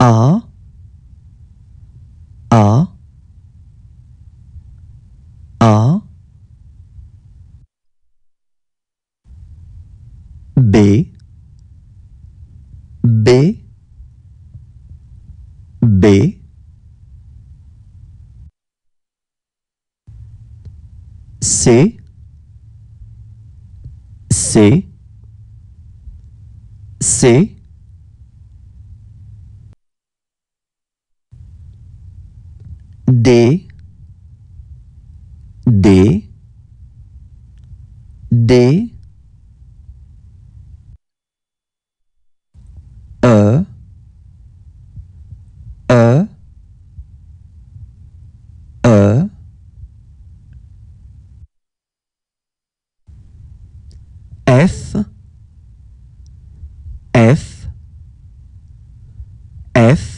A A A B B B C C C D D D e, e, e, f, f, f,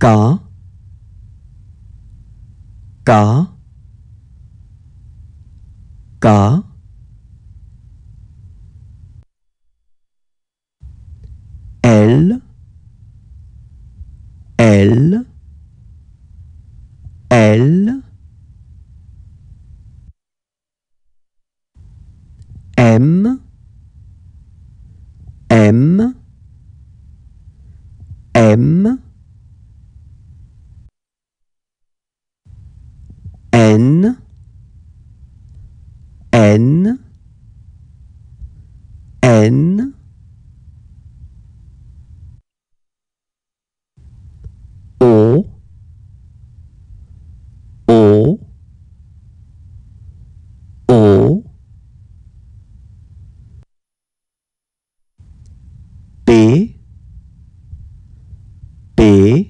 có có có L L L M M M N, N, O, O, O, P, P,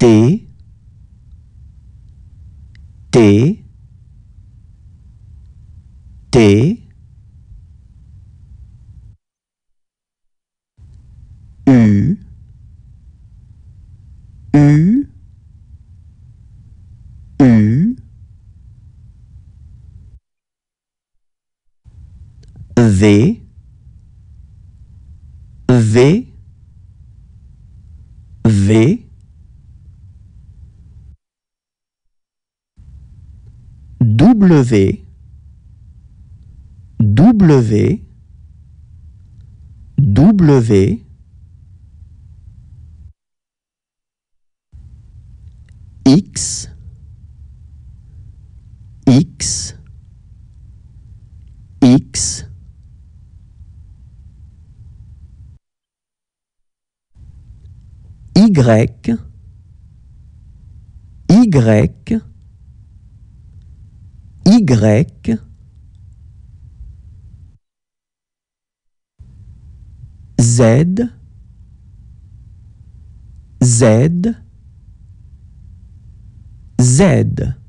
T T T U U U V V V W, W, W, X, X, X, Y, Y, grec Z Z Z,